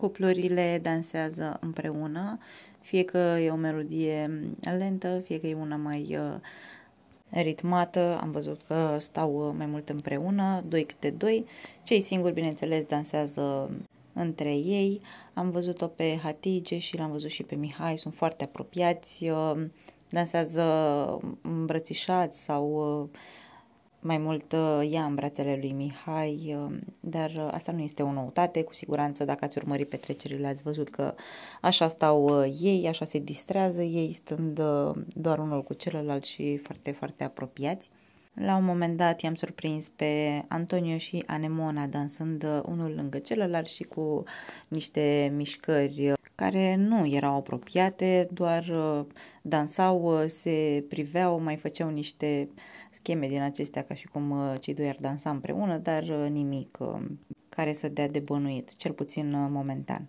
Cuplurile dansează împreună, fie că e o melodie lentă, fie că e una mai uh, ritmată, am văzut că stau uh, mai mult împreună, doi câte doi. Cei singuri, bineînțeles, dansează între ei. Am văzut-o pe Hatige și l-am văzut și pe Mihai, sunt foarte apropiați, uh, dansează îmbrățișați sau mai mult ea uh, în brațele lui Mihai, uh, dar uh, asta nu este o noutate, cu siguranță dacă ați urmărit petrecerile ați văzut că așa stau ei, așa se distrează ei, stând doar unul cu celălalt și foarte, foarte apropiați. La un moment dat i-am surprins pe Antonio și Anemona dansând uh, unul lângă celălalt și cu niște mișcări uh, care nu erau apropiate, doar uh, dansau, se priveau, mai făceau niște scheme din acestea ca și cum cei doi ar dansa împreună, dar nimic care să dea de bănuit, cel puțin momentan.